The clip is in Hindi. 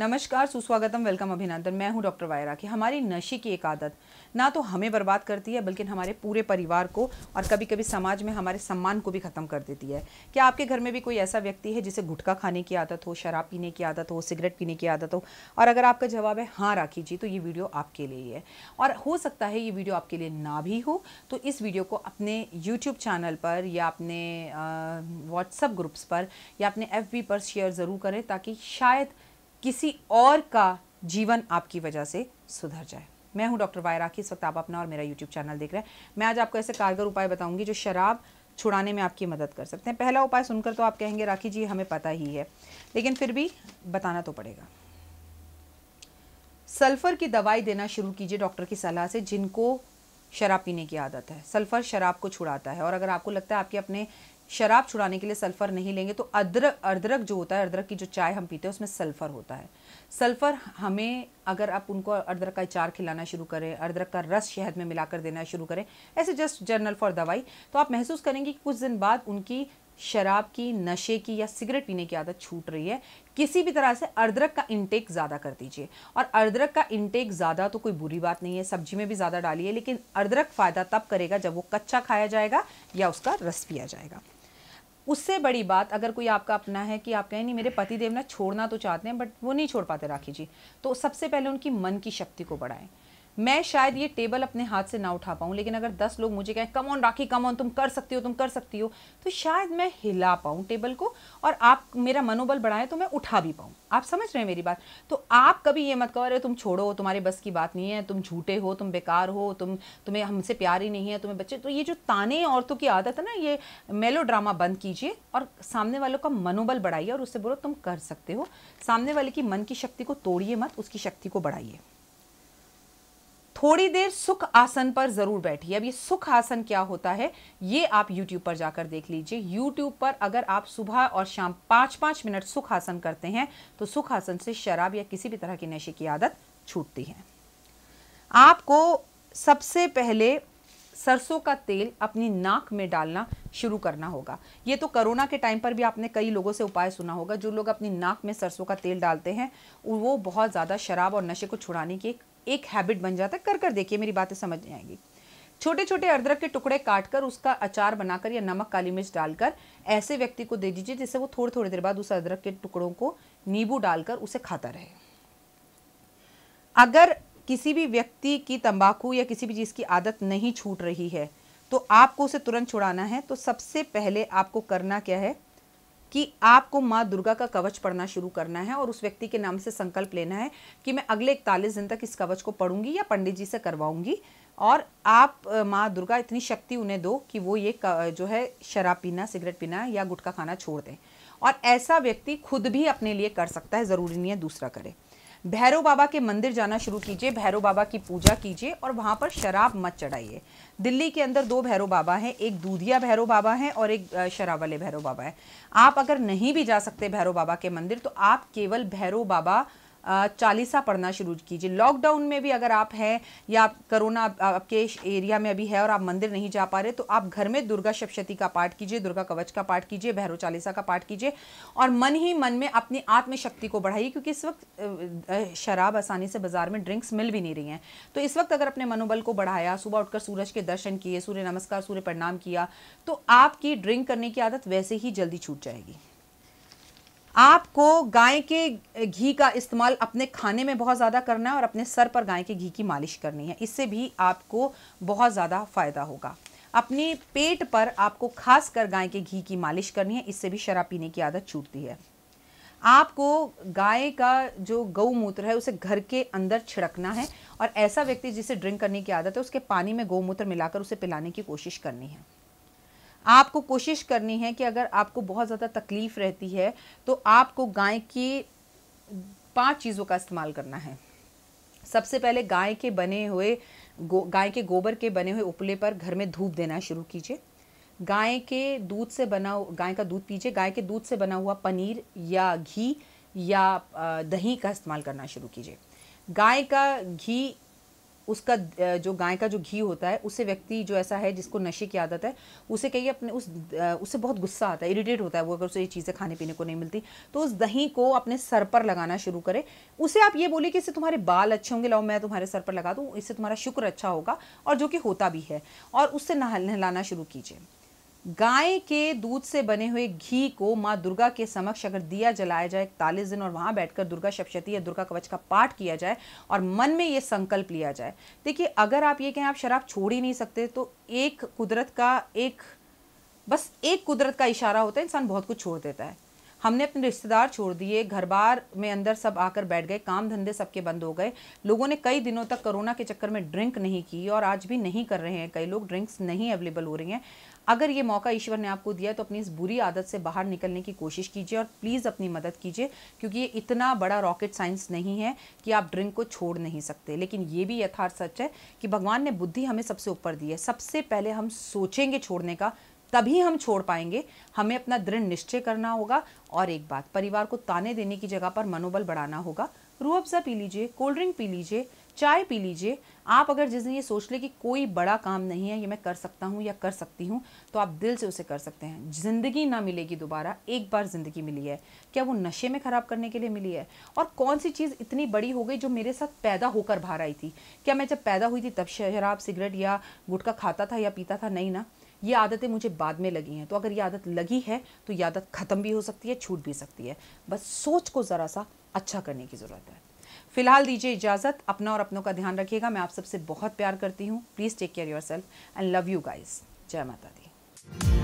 नमस्कार सुस्वागतम वेलकम अभिनंदन मैं हूं डॉक्टर वायरा की हमारी नशे की एक आदत ना तो हमें बर्बाद करती है बल्कि हमारे पूरे परिवार को और कभी कभी समाज में हमारे सम्मान को भी ख़त्म कर देती है क्या आपके घर में भी कोई ऐसा व्यक्ति है जिसे गुटखा खाने की आदत हो शराब पीने की आदत हो सिगरेट पीने की आदत हो और अगर आपका जवाब है हाँ राखी जी तो ये वीडियो आपके लिए ही है और हो सकता है ये वीडियो आपके लिए ना भी हो तो इस वीडियो को अपने यूट्यूब चैनल पर या अपने व्हाट्सअप ग्रुप्स पर या अपने एफ पर शेयर ज़रूर करें ताकि शायद किसी और का जीवन आपकी वजह से सुधर जाए मैं हूं डॉक्टर वाय राखी इस वक्त आप अपना और मेरा यूट्यूब चैनल देख रहे हैं मैं आज आपको ऐसे कारगर उपाय बताऊंगी जो शराब छुड़ाने में आपकी मदद कर सकते हैं पहला उपाय सुनकर तो आप कहेंगे राखी जी हमें पता ही है लेकिन फिर भी बताना तो पड़ेगा सल्फ़र की दवाई देना शुरू कीजिए डॉक्टर की सलाह से जिनको शराब पीने की आदत है सल्फ़र शराब को छुड़ाता है और अगर आपको लगता है आपके अपने शराब छुड़ाने के लिए सल्फर नहीं लेंगे तो अदरक अदरक जो होता है अदरक की जो चाय हम पीते हैं उसमें सल्फर होता है सल्फर हमें अगर आप उनको अदरक का चार खिलाना शुरू करें अदरक का रस शहद में मिलाकर देना शुरू करें ऐसे जस्ट जर्नल फॉर दवाई तो आप महसूस करेंगे कि कुछ दिन बाद उनकी शराब की नशे की या सिगरेट पीने की आदत छूट रही है किसी भी तरह से अदरक का इंटेक ज़्यादा कर दीजिए और अदरक का इंटेक ज़्यादा तो कोई बुरी बात नहीं है सब्जी में भी ज़्यादा डालिए लेकिन अदरक फ़ायदा तब करेगा जब वो कच्चा खाया जाएगा या उसका रस पिया जाएगा उससे बड़ी बात अगर कोई आपका अपना है कि आप कहें नहीं मेरे पति देव ना छोड़ना तो चाहते हैं बट वो नहीं छोड़ पाते राखी जी तो सबसे पहले उनकी मन की शक्ति को बढ़ाएं मैं शायद ये टेबल अपने हाथ से ना उठा पाऊँ लेकिन अगर दस लोग मुझे कहें come on rakhi come on तुम कर सकती हो तुम कर सकती हो तो शायद मैं हिला पाऊँ टेबल को और आप मेरा मनोबल बढ़ाए तो मैं उठा भी पाऊँ आप समझ रहे हैं मेरी बात तो आप कभी ये मत कहो अरे तुम छोड़ो तुम्हारे बस की बात नहीं है तुम झूठे हो तुम बेकार हो तुम तुम्हें हमसे प्यार ही नहीं है तुम्हें बच्चे तो ये जो ताने औरतों की आदत है ना ये मेलो ड्रामा बंद कीजिए और सामने वालों का मनोबल बढ़ाइए और उससे बोलो तुम कर सकते हो सामने वाले की मन की शक्ति को तोड़िए मत उसकी शक्ति को बढ़ाइए थोड़ी देर सुख आसन पर ज़रूर बैठिए अब ये सुख आसन क्या होता है ये आप YouTube पर जाकर देख लीजिए YouTube पर अगर आप सुबह और शाम पाँच पाँच मिनट सुख आसन करते हैं तो सुख आसन से शराब या किसी भी तरह की नशे की आदत छूटती है आपको सबसे पहले सरसों का तेल अपनी नाक में डालना शुरू करना होगा ये तो कोरोना के टाइम पर भी आपने कई लोगों से उपाय सुना होगा जो लोग अपनी नाक में सरसों का तेल डालते हैं वो बहुत ज़्यादा शराब और नशे को छुड़ाने की एक एक हैबिट बन जाता है कर कर देखिए मेरी बातें समझ नहीं आएंगी छोटे छोटे अदरक के टुकड़े काटकर उसका अचार बनाकर या नमक काली मिर्च डालकर ऐसे व्यक्ति को दे दीजिए जिससे वो थोड़ी थोड़ी देर बाद उस अदरक के टुकड़ों को नींबू डालकर उसे खाता रहे अगर किसी भी व्यक्ति की तंबाकू या किसी भी चीज़ की आदत नहीं छूट रही है तो आपको उसे तुरंत छुड़ाना है तो सबसे पहले आपको करना क्या है कि आपको माँ दुर्गा का कवच पढ़ना शुरू करना है और उस व्यक्ति के नाम से संकल्प लेना है कि मैं अगले इकतालीस दिन तक इस कवच को पढ़ूंगी या पंडित जी से करवाऊंगी और आप माँ दुर्गा इतनी शक्ति उन्हें दो कि वो ये जो है शराब पीना सिगरेट पीना या गुटखा खाना छोड़ दें और ऐसा व्यक्ति खुद भी अपने लिए कर सकता है ज़रूरी नहीं है दूसरा करे भैरव बाबा के मंदिर जाना शुरू कीजिए भैरव बाबा की पूजा कीजिए और वहाँ पर शराब मत चढ़ाइए दिल्ली के अंदर दो भैरव बाबा हैं एक दूधिया भैरव बाबा हैं और एक शराब वाले भैरव बाबा हैं आप अगर नहीं भी जा सकते भैरव बाबा के मंदिर तो आप केवल भैरव बाबा चालीसा पढ़ना शुरू कीजिए लॉकडाउन में भी अगर आप हैं या कोरोना करोना आपके एरिया में अभी है और आप मंदिर नहीं जा पा रहे तो आप घर में दुर्गा सप्शती का पाठ कीजिए दुर्गा कवच का पाठ कीजिए भैरव चालीसा का पाठ कीजिए और मन ही मन में अपनी आत्मशक्ति को बढ़ाइए क्योंकि इस वक्त शराब आसानी से बाजार में ड्रिंक्स मिल भी नहीं रही हैं तो इस वक्त अगर अपने मनोबल को बढ़ाया सुबह उठकर सूरज के दर्शन किए सूर्य नमस्कार सूर्य प्रणाम किया तो आपकी ड्रिंक करने की आदत वैसे ही जल्दी छूट जाएगी आपको गाय के घी का इस्तेमाल अपने खाने में बहुत ज़्यादा करना है और अपने सर पर गाय के घी की मालिश करनी है इससे भी आपको बहुत ज़्यादा फ़ायदा होगा अपने पेट पर आपको खास कर गाय के घी की मालिश करनी है इससे भी शराब पीने की आदत छूटती है आपको गाय का जो गौमूत्र है उसे घर के अंदर छिड़कना है और ऐसा व्यक्ति जिसे ड्रिंक करने की आदत है उसके पानी में गौमूत्र मिलाकर उसे पिलाने की कोशिश करनी है आपको कोशिश करनी है कि अगर आपको बहुत ज़्यादा तकलीफ़ रहती है तो आपको गाय की पांच चीज़ों का इस्तेमाल करना है सबसे पहले गाय के बने हुए गाय के गोबर के बने हुए उपले पर घर में धूप देना शुरू कीजिए गाय के दूध से बना गाय का दूध पीजिए गाय के दूध से बना हुआ पनीर या घी या दही का इस्तेमाल करना शुरू कीजिए गाय का घी उसका जो गाय का जो घी होता है उससे व्यक्ति जो ऐसा है जिसको नशे की आदत है उसे कहिए अपने उस उससे बहुत गुस्सा आता है इरीटेट होता है वो अगर उसे ये चीज़ें खाने पीने को नहीं मिलती तो उस दही को अपने सर पर लगाना शुरू करे उसे आप ये बोलिए कि इससे तुम्हारे बाल अच्छे होंगे लाओ मैं तुम्हारे सर पर लगा दूँ इससे तुम्हारा शुक्र अच्छा होगा और जो कि होता भी है और उससे नहलाना शुरू कीजिए गाय के दूध से बने हुए घी को माँ दुर्गा के समक्ष अगर दिया जलाया जाए इकतालीस दिन और वहाँ बैठकर दुर्गा सप्शती या दुर्गा कवच का पाठ किया जाए और मन में ये संकल्प लिया जाए देखिए अगर आप ये कहें आप शराब छोड़ ही नहीं सकते तो एक कुदरत का एक बस एक कुदरत का इशारा होता है इंसान बहुत कुछ छोड़ देता है हमने अपने रिश्तेदार छोड़ दिए घर बार में अंदर सब आकर बैठ गए काम धंधे सबके बंद हो गए लोगों ने कई दिनों तक कोरोना के चक्कर में ड्रिंक नहीं की और आज भी नहीं कर रहे हैं कई लोग ड्रिंक्स नहीं अवेलेबल हो रही हैं अगर ये मौका ईश्वर ने आपको दिया तो अपनी इस बुरी आदत से बाहर निकलने की कोशिश कीजिए और प्लीज़ अपनी मदद कीजिए क्योंकि ये इतना बड़ा रॉकेट साइंस नहीं है कि आप ड्रिंक को छोड़ नहीं सकते लेकिन ये भी यथार्थ सच है कि भगवान ने बुद्धि हमें सबसे ऊपर दी है सबसे पहले हम सोचेंगे छोड़ने का तभी हम छोड़ पाएंगे हमें अपना दृढ़ निश्चय करना होगा और एक बात परिवार को ताने देने की जगह पर मनोबल बढ़ाना होगा रूह अफ़ज़ा पी लीजिए कोल्ड ड्रिंक पी लीजिए चाय पी लीजिए आप अगर जिस दिन ये सोच ले कि कोई बड़ा काम नहीं है ये मैं कर सकता हूँ या कर सकती हूँ तो आप दिल से उसे कर सकते हैं ज़िंदगी ना मिलेगी दोबारा एक बार ज़िंदगी मिली है क्या वो नशे में ख़राब करने के लिए मिली है और कौन सी चीज़ इतनी बड़ी हो गई जो मेरे साथ पैदा होकर बाहर आई थी क्या मैं जब पैदा हुई थी तब शराब सिगरेट या गुटखा खाता था या पीता था नहीं ना ये आदतें मुझे बाद में लगी हैं तो अगर ये आदत लगी है तो ये आदत ख़त्म भी हो सकती है छूट भी सकती है बस सोच को ज़रा सा अच्छा करने की ज़रूरत है फिलहाल दीजिए इजाजत अपना और अपनों का ध्यान रखिएगा मैं आप सबसे बहुत प्यार करती हूँ please take care yourself and love you guys जय माता दी